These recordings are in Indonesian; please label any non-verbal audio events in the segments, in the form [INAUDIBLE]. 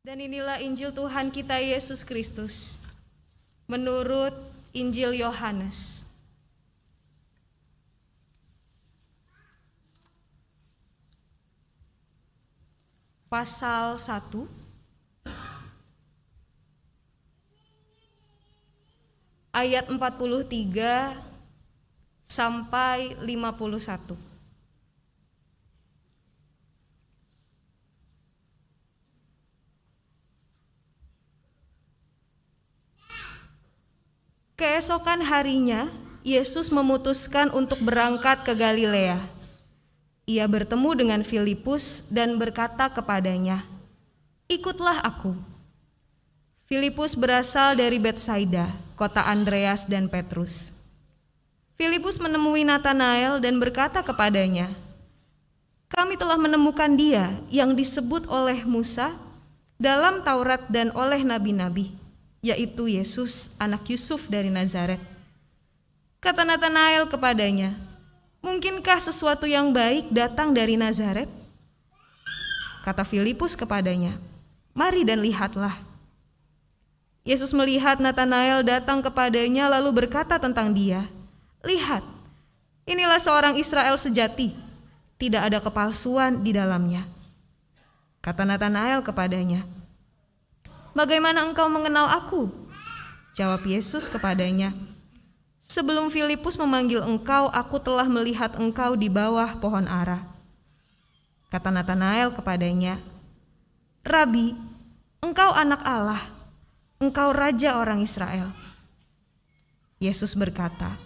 Dan inilah Injil Tuhan kita Yesus Kristus menurut Injil Yohanes. Pasal 1 ayat 43 sampai 51. Keesokan harinya, Yesus memutuskan untuk berangkat ke Galilea. Ia bertemu dengan Filipus dan berkata kepadanya, "Ikutlah aku." Filipus berasal dari Betsaida, kota Andreas dan Petrus. Filipus menemui Nathanael dan berkata kepadanya, "Kami telah menemukan dia yang disebut oleh Musa dalam Taurat dan oleh nabi-nabi, yaitu Yesus anak Yusuf dari Nazaret. Kata Nathanael kepadanya, Mungkinkah sesuatu yang baik datang dari Nazaret? Kata Filipus kepadanya, Mari dan lihatlah. Yesus melihat Nathanael datang kepadanya lalu berkata tentang dia, Lihat, inilah seorang Israel sejati, tidak ada kepalsuan di dalamnya. Kata Nathanael kepadanya, bagaimana engkau mengenal aku? Jawab Yesus kepadanya, Sebelum Filipus memanggil engkau, aku telah melihat engkau di bawah pohon ara. Kata Nathanael kepadanya, Rabi, engkau anak Allah, engkau raja orang Israel. Yesus berkata,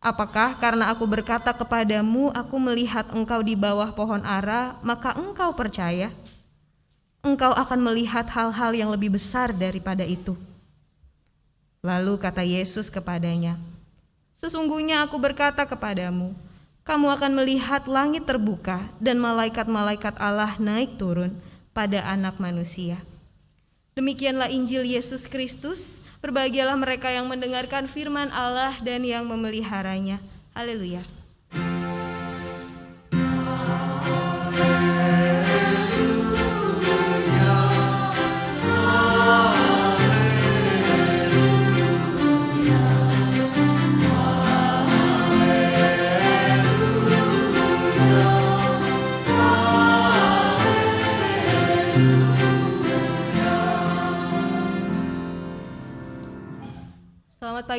Apakah karena aku berkata kepadamu, aku melihat engkau di bawah pohon ara, maka engkau percaya?' engkau akan melihat hal-hal yang lebih besar daripada itu. Lalu kata Yesus kepadanya, Sesungguhnya aku berkata kepadamu, kamu akan melihat langit terbuka dan malaikat-malaikat Allah naik turun pada anak manusia. Demikianlah Injil Yesus Kristus, berbahagialah mereka yang mendengarkan firman Allah dan yang memeliharanya. Haleluya.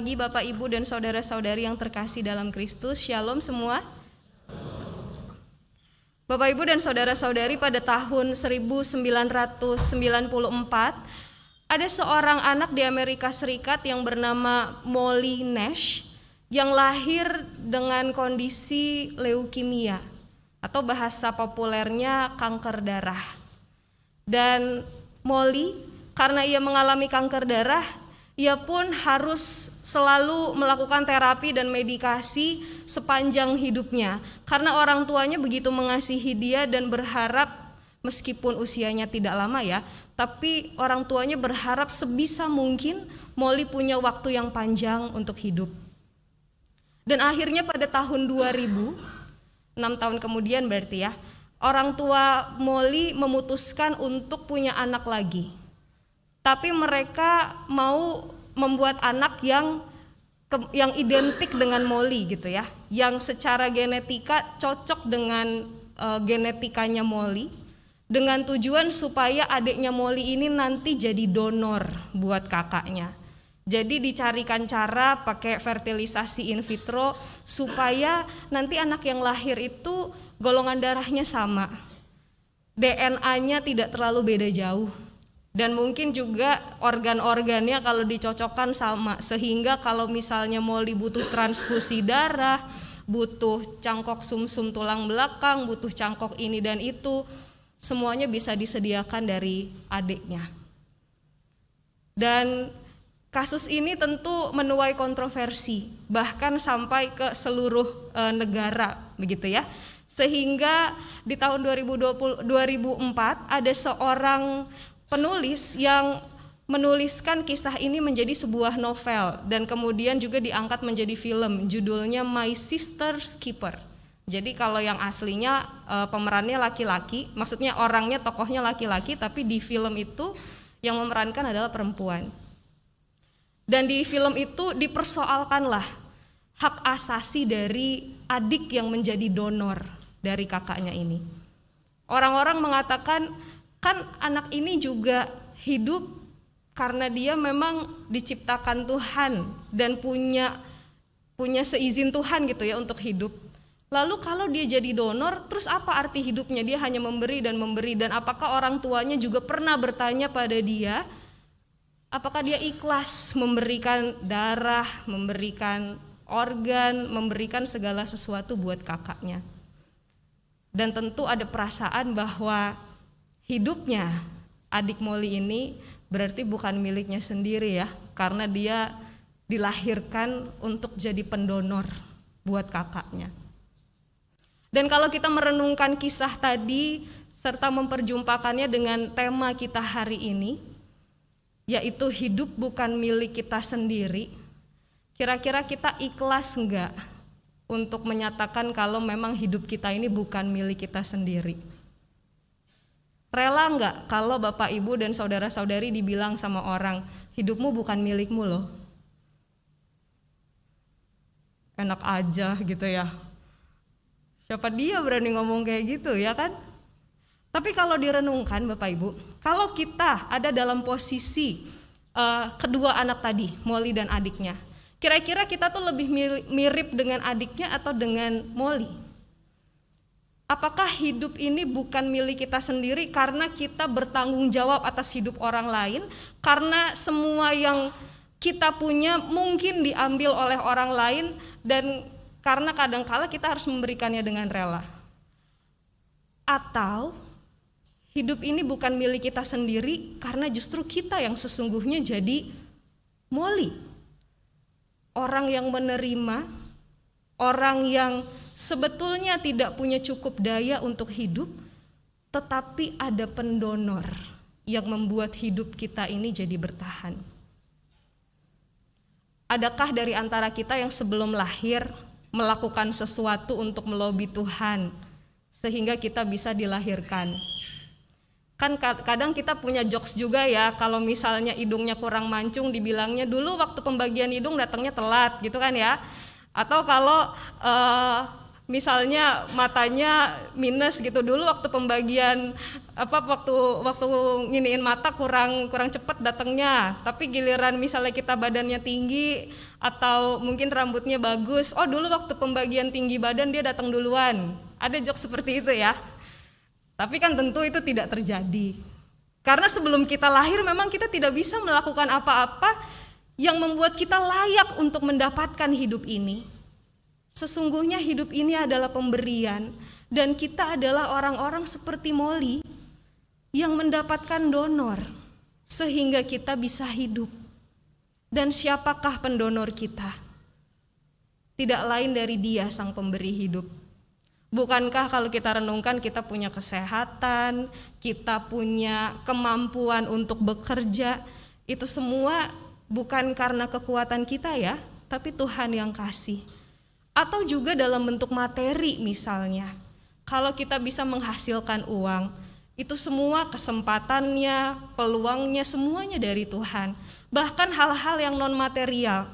pagi Bapak Ibu dan saudara-saudari yang terkasih dalam Kristus. Shalom semua. Bapak Ibu dan saudara-saudari pada tahun 1994 ada seorang anak di Amerika Serikat yang bernama Molly Nash yang lahir dengan kondisi leukemia atau bahasa populernya kanker darah. Dan Molly karena ia mengalami kanker darah, ia pun harus selalu melakukan terapi dan medikasi sepanjang hidupnya karena orang tuanya begitu mengasihi dia dan berharap meskipun usianya tidak lama ya, tapi orang tuanya berharap sebisa mungkin Molly punya waktu yang panjang untuk hidup. Dan akhirnya pada tahun 2000, 6 tahun kemudian berarti ya, orang tua Molly memutuskan untuk punya anak lagi tapi mereka mau membuat anak yang ke, yang identik dengan Molly gitu ya, yang secara genetika cocok dengan uh, genetikanya Molly, dengan tujuan supaya adiknya Molly ini nanti jadi donor buat kakaknya. Jadi dicarikan cara pakai fertilisasi in vitro supaya nanti anak yang lahir itu golongan darahnya sama. DNA-nya tidak terlalu beda jauh dan mungkin juga organ-organnya kalau dicocokkan sama sehingga kalau misalnya mau butuh transfusi darah butuh cangkok sumsum -sum tulang belakang butuh cangkok ini dan itu semuanya bisa disediakan dari adiknya dan kasus ini tentu menuai kontroversi bahkan sampai ke seluruh e, negara begitu ya sehingga di tahun 2020, 2004 ada seorang penulis yang menuliskan kisah ini menjadi sebuah novel dan kemudian juga diangkat menjadi film judulnya My Sister's Keeper. Jadi kalau yang aslinya eh, pemerannya laki-laki, maksudnya orangnya tokohnya laki-laki tapi di film itu yang memerankan adalah perempuan. Dan di film itu dipersoalkanlah hak asasi dari adik yang menjadi donor dari kakaknya ini. Orang-orang mengatakan kan anak ini juga hidup karena dia memang diciptakan Tuhan dan punya punya seizin Tuhan gitu ya untuk hidup. Lalu kalau dia jadi donor, terus apa arti hidupnya? Dia hanya memberi dan memberi dan apakah orang tuanya juga pernah bertanya pada dia apakah dia ikhlas memberikan darah, memberikan organ, memberikan segala sesuatu buat kakaknya? Dan tentu ada perasaan bahwa hidupnya adik Molly ini berarti bukan miliknya sendiri ya karena dia dilahirkan untuk jadi pendonor buat kakaknya. Dan kalau kita merenungkan kisah tadi serta memperjumpakannya dengan tema kita hari ini yaitu hidup bukan milik kita sendiri. Kira-kira kita ikhlas enggak untuk menyatakan kalau memang hidup kita ini bukan milik kita sendiri? Rela nggak kalau bapak ibu dan saudara-saudari dibilang sama orang, hidupmu bukan milikmu loh. Enak aja gitu ya. Siapa dia berani ngomong kayak gitu ya kan? Tapi kalau direnungkan bapak ibu, kalau kita ada dalam posisi uh, kedua anak tadi, Molly dan adiknya, kira-kira kita tuh lebih mirip dengan adiknya atau dengan Molly? apakah hidup ini bukan milik kita sendiri karena kita bertanggung jawab atas hidup orang lain, karena semua yang kita punya mungkin diambil oleh orang lain dan karena kadang-kala kita harus memberikannya dengan rela. Atau hidup ini bukan milik kita sendiri karena justru kita yang sesungguhnya jadi moli. Orang yang menerima, orang yang sebetulnya tidak punya cukup daya untuk hidup, tetapi ada pendonor yang membuat hidup kita ini jadi bertahan. Adakah dari antara kita yang sebelum lahir melakukan sesuatu untuk melobi Tuhan sehingga kita bisa dilahirkan? Kan kadang kita punya jokes juga ya kalau misalnya hidungnya kurang mancung dibilangnya dulu waktu pembagian hidung datangnya telat gitu kan ya. Atau kalau uh, misalnya matanya minus gitu dulu waktu pembagian apa waktu waktu nginiin mata kurang kurang cepet datangnya tapi giliran misalnya kita badannya tinggi atau mungkin rambutnya bagus oh dulu waktu pembagian tinggi badan dia datang duluan ada jok seperti itu ya tapi kan tentu itu tidak terjadi karena sebelum kita lahir memang kita tidak bisa melakukan apa-apa yang membuat kita layak untuk mendapatkan hidup ini Sesungguhnya hidup ini adalah pemberian dan kita adalah orang-orang seperti Molly yang mendapatkan donor sehingga kita bisa hidup. Dan siapakah pendonor kita? Tidak lain dari Dia sang pemberi hidup. Bukankah kalau kita renungkan kita punya kesehatan, kita punya kemampuan untuk bekerja, itu semua bukan karena kekuatan kita ya, tapi Tuhan yang kasih atau juga dalam bentuk materi misalnya. Kalau kita bisa menghasilkan uang, itu semua kesempatannya, peluangnya semuanya dari Tuhan. Bahkan hal-hal yang non material.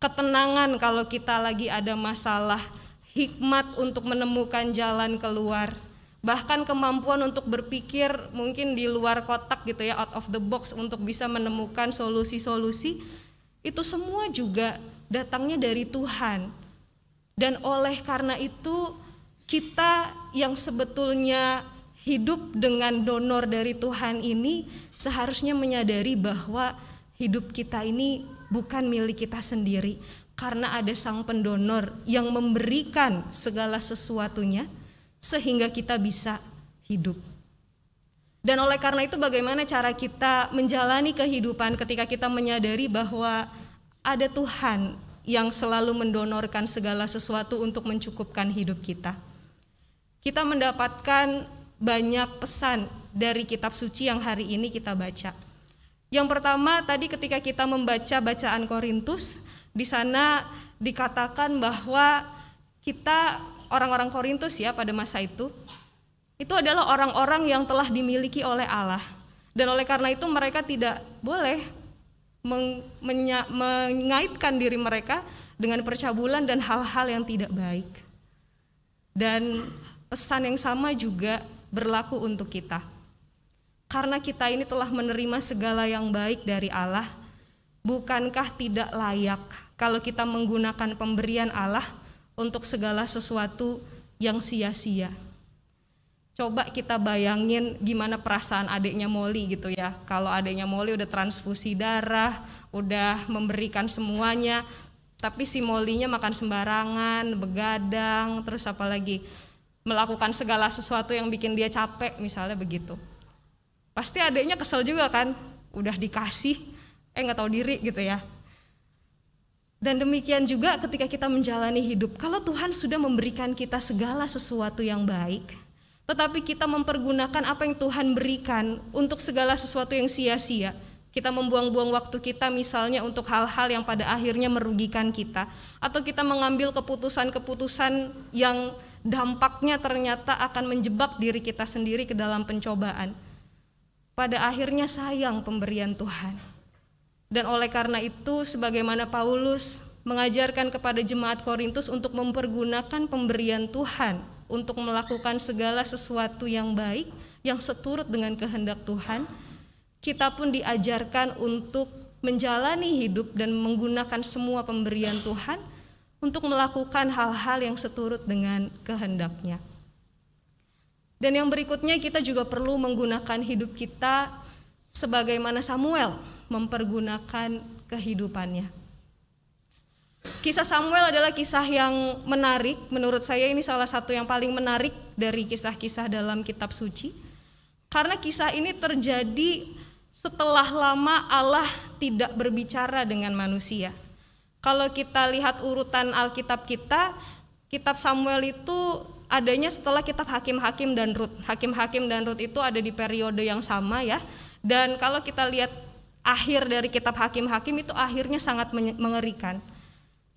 Ketenangan kalau kita lagi ada masalah, hikmat untuk menemukan jalan keluar. Bahkan kemampuan untuk berpikir mungkin di luar kotak gitu ya, out of the box untuk bisa menemukan solusi-solusi. Itu semua juga datangnya dari Tuhan dan oleh karena itu, kita yang sebetulnya hidup dengan donor dari Tuhan ini seharusnya menyadari bahwa hidup kita ini bukan milik kita sendiri, karena ada sang pendonor yang memberikan segala sesuatunya sehingga kita bisa hidup. Dan oleh karena itu bagaimana cara kita menjalani kehidupan ketika kita menyadari bahwa ada Tuhan yang selalu mendonorkan segala sesuatu untuk mencukupkan hidup kita. Kita mendapatkan banyak pesan dari kitab suci yang hari ini kita baca. Yang pertama tadi ketika kita membaca bacaan Korintus, di sana dikatakan bahwa kita orang-orang Korintus ya pada masa itu itu adalah orang-orang yang telah dimiliki oleh Allah. Dan oleh karena itu mereka tidak boleh meng, mengaitkan diri mereka dengan percabulan dan hal-hal yang tidak baik. Dan pesan yang sama juga berlaku untuk kita. Karena kita ini telah menerima segala yang baik dari Allah, bukankah tidak layak kalau kita menggunakan pemberian Allah untuk segala sesuatu yang sia-sia? coba kita bayangin gimana perasaan adiknya Molly gitu ya. Kalau adiknya Molly udah transfusi darah, udah memberikan semuanya, tapi si Molly-nya makan sembarangan, begadang, terus apalagi melakukan segala sesuatu yang bikin dia capek misalnya begitu. Pasti adiknya kesel juga kan, udah dikasih, eh nggak tahu diri gitu ya. Dan demikian juga ketika kita menjalani hidup, kalau Tuhan sudah memberikan kita segala sesuatu yang baik, tetapi kita mempergunakan apa yang Tuhan berikan untuk segala sesuatu yang sia-sia. Kita membuang-buang waktu kita misalnya untuk hal-hal yang pada akhirnya merugikan kita atau kita mengambil keputusan-keputusan yang dampaknya ternyata akan menjebak diri kita sendiri ke dalam pencobaan. Pada akhirnya sayang pemberian Tuhan. Dan oleh karena itu sebagaimana Paulus mengajarkan kepada jemaat Korintus untuk mempergunakan pemberian Tuhan untuk melakukan segala sesuatu yang baik, yang seturut dengan kehendak Tuhan. Kita pun diajarkan untuk menjalani hidup dan menggunakan semua pemberian Tuhan untuk melakukan hal-hal yang seturut dengan kehendaknya. Dan yang berikutnya kita juga perlu menggunakan hidup kita sebagaimana Samuel mempergunakan kehidupannya. Kisah Samuel adalah kisah yang menarik. Menurut saya ini salah satu yang paling menarik dari kisah-kisah dalam kitab suci. Karena kisah ini terjadi setelah lama Allah tidak berbicara dengan manusia. Kalau kita lihat urutan Alkitab kita, kitab Samuel itu adanya setelah kitab Hakim-Hakim dan Rut. Hakim-Hakim dan Rut itu ada di periode yang sama ya. Dan kalau kita lihat akhir dari kitab Hakim-Hakim itu akhirnya sangat mengerikan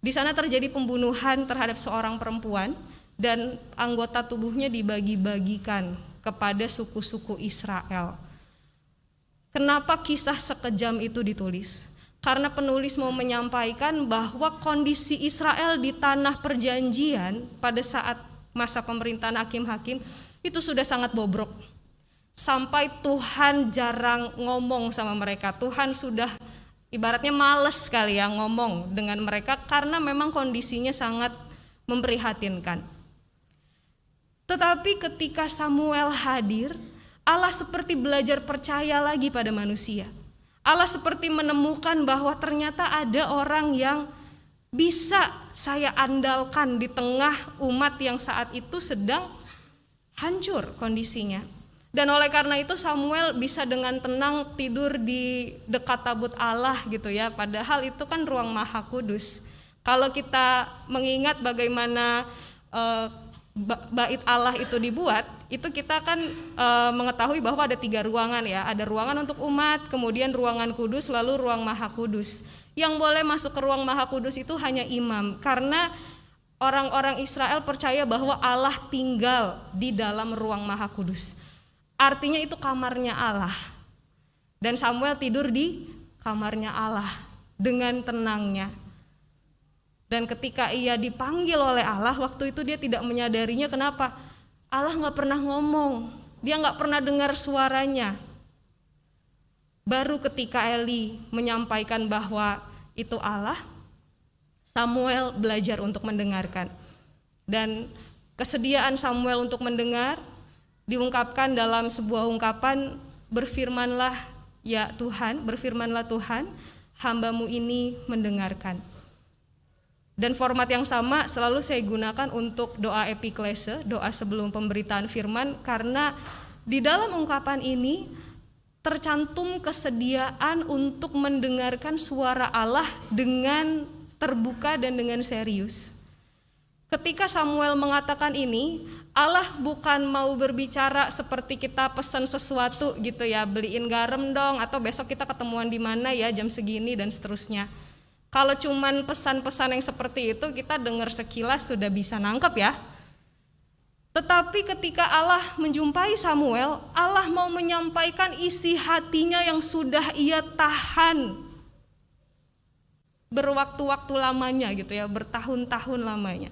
di sana terjadi pembunuhan terhadap seorang perempuan dan anggota tubuhnya dibagi-bagikan kepada suku-suku Israel. Kenapa kisah sekejam itu ditulis? Karena penulis mau menyampaikan bahwa kondisi Israel di tanah perjanjian pada saat masa pemerintahan hakim-hakim itu sudah sangat bobrok. Sampai Tuhan jarang ngomong sama mereka, Tuhan sudah ibaratnya males sekali ya ngomong dengan mereka karena memang kondisinya sangat memprihatinkan. Tetapi ketika Samuel hadir, Allah seperti belajar percaya lagi pada manusia. Allah seperti menemukan bahwa ternyata ada orang yang bisa saya andalkan di tengah umat yang saat itu sedang hancur kondisinya. Dan oleh karena itu Samuel bisa dengan tenang tidur di dekat tabut Allah gitu ya. Padahal itu kan ruang maha kudus. Kalau kita mengingat bagaimana eh, bait Allah itu dibuat, itu kita kan e, mengetahui bahwa ada tiga ruangan ya, ada ruangan untuk umat, kemudian ruangan kudus, lalu ruang maha kudus. Yang boleh masuk ke ruang maha kudus itu hanya imam, karena orang-orang Israel percaya bahwa Allah tinggal di dalam ruang maha kudus. Artinya itu kamarnya Allah. Dan Samuel tidur di kamarnya Allah dengan tenangnya. Dan ketika ia dipanggil oleh Allah, waktu itu dia tidak menyadarinya. Kenapa? Allah nggak pernah ngomong, dia nggak pernah dengar suaranya. Baru ketika Eli menyampaikan bahwa itu Allah, Samuel belajar untuk mendengarkan. Dan kesediaan Samuel untuk mendengar diungkapkan dalam sebuah ungkapan berfirmanlah ya Tuhan, berfirmanlah Tuhan, hambamu ini mendengarkan. Dan format yang sama selalu saya gunakan untuk doa epiklese, doa sebelum pemberitaan firman, karena di dalam ungkapan ini tercantum kesediaan untuk mendengarkan suara Allah dengan terbuka dan dengan serius. Ketika Samuel mengatakan ini, Allah bukan mau berbicara seperti kita pesan sesuatu gitu ya, beliin garam dong atau besok kita ketemuan di mana ya jam segini dan seterusnya. Kalau cuman pesan-pesan yang seperti itu kita dengar sekilas sudah bisa nangkep ya. Tetapi ketika Allah menjumpai Samuel, Allah mau menyampaikan isi hatinya yang sudah ia tahan berwaktu-waktu lamanya gitu ya, bertahun-tahun lamanya.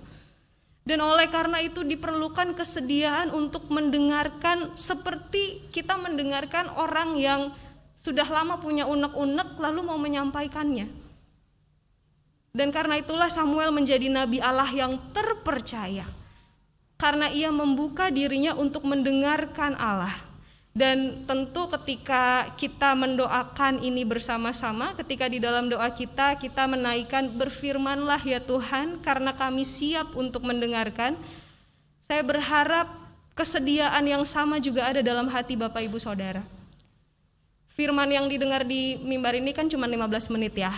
Dan oleh karena itu diperlukan kesediaan untuk mendengarkan seperti kita mendengarkan orang yang sudah lama punya unek-unek lalu mau menyampaikannya. Dan karena itulah Samuel menjadi nabi Allah yang terpercaya. Karena ia membuka dirinya untuk mendengarkan Allah. Dan tentu ketika kita mendoakan ini bersama-sama, ketika di dalam doa kita kita menaikkan berfirmanlah ya Tuhan karena kami siap untuk mendengarkan. Saya berharap kesediaan yang sama juga ada dalam hati Bapak Ibu Saudara. Firman yang didengar di mimbar ini kan cuma 15 menit ya.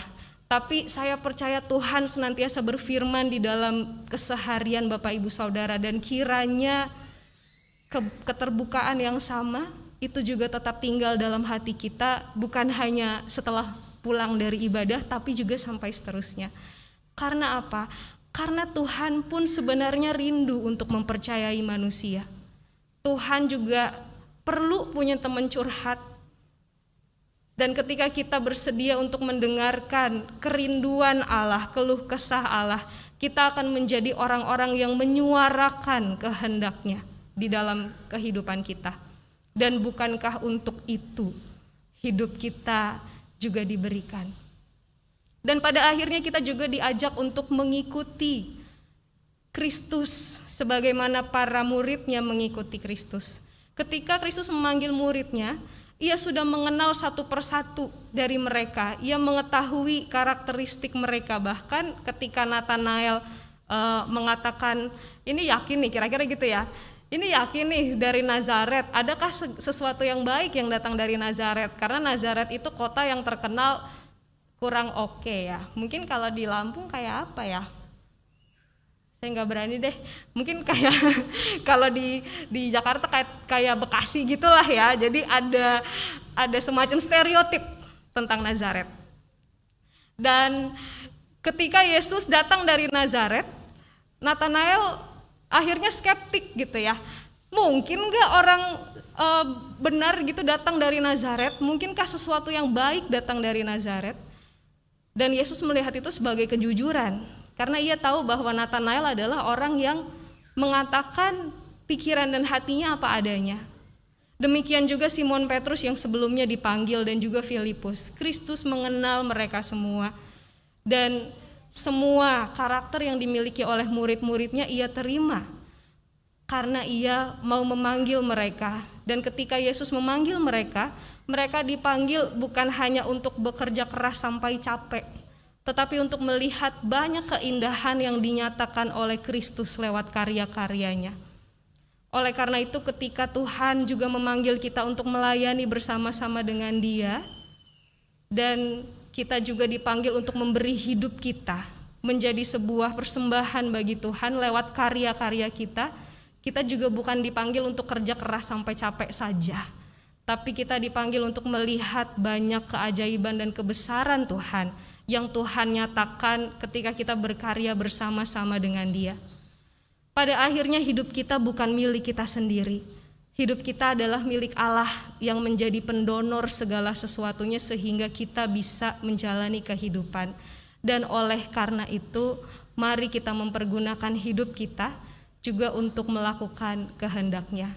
Tapi saya percaya Tuhan senantiasa berfirman di dalam keseharian Bapak Ibu Saudara dan kiranya keterbukaan yang sama itu juga tetap tinggal dalam hati kita bukan hanya setelah pulang dari ibadah tapi juga sampai seterusnya. Karena apa? Karena Tuhan pun sebenarnya rindu untuk mempercayai manusia. Tuhan juga perlu punya teman curhat. Dan ketika kita bersedia untuk mendengarkan kerinduan Allah, keluh kesah Allah, kita akan menjadi orang-orang yang menyuarakan kehendaknya di dalam kehidupan kita. Dan bukankah untuk itu hidup kita juga diberikan? Dan pada akhirnya kita juga diajak untuk mengikuti Kristus sebagaimana para muridnya mengikuti Kristus. Ketika Kristus memanggil muridnya, ia sudah mengenal satu persatu dari mereka. Ia mengetahui karakteristik mereka. Bahkan ketika Nathanael uh, mengatakan, ini yakin nih kira-kira gitu ya ini yakin nih dari Nazaret, adakah sesuatu yang baik yang datang dari Nazaret? Karena Nazaret itu kota yang terkenal kurang oke okay ya. Mungkin kalau di Lampung kayak apa ya? Saya nggak berani deh. Mungkin kayak [LAUGHS] kalau di di Jakarta kayak kayak Bekasi gitulah ya. Jadi ada ada semacam stereotip tentang Nazaret. Dan ketika Yesus datang dari Nazaret, Nathanael akhirnya skeptik gitu ya mungkin nggak orang e, benar gitu datang dari Nazaret mungkinkah sesuatu yang baik datang dari Nazaret dan Yesus melihat itu sebagai kejujuran karena ia tahu bahwa Nathanael adalah orang yang mengatakan pikiran dan hatinya apa adanya demikian juga Simon Petrus yang sebelumnya dipanggil dan juga Filipus Kristus mengenal mereka semua dan semua karakter yang dimiliki oleh murid-muridnya ia terima karena ia mau memanggil mereka dan ketika Yesus memanggil mereka, mereka dipanggil bukan hanya untuk bekerja keras sampai capek, tetapi untuk melihat banyak keindahan yang dinyatakan oleh Kristus lewat karya-karyanya. Oleh karena itu, ketika Tuhan juga memanggil kita untuk melayani bersama-sama dengan Dia, dan kita juga dipanggil untuk memberi hidup kita menjadi sebuah persembahan bagi Tuhan lewat karya-karya kita. Kita juga bukan dipanggil untuk kerja keras sampai capek saja, tapi kita dipanggil untuk melihat banyak keajaiban dan kebesaran Tuhan yang Tuhan nyatakan ketika kita berkarya bersama-sama dengan Dia. Pada akhirnya, hidup kita bukan milik kita sendiri, Hidup kita adalah milik Allah yang menjadi pendonor segala sesuatunya sehingga kita bisa menjalani kehidupan. Dan oleh karena itu, mari kita mempergunakan hidup kita juga untuk melakukan kehendaknya.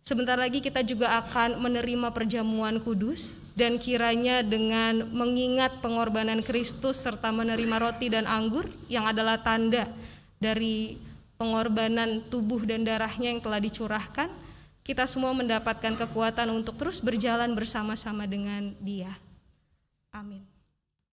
Sebentar lagi kita juga akan menerima perjamuan kudus dan kiranya dengan mengingat pengorbanan Kristus serta menerima roti dan anggur yang adalah tanda dari pengorbanan tubuh dan darahnya yang telah dicurahkan, kita semua mendapatkan kekuatan untuk terus berjalan bersama-sama dengan Dia. Amin.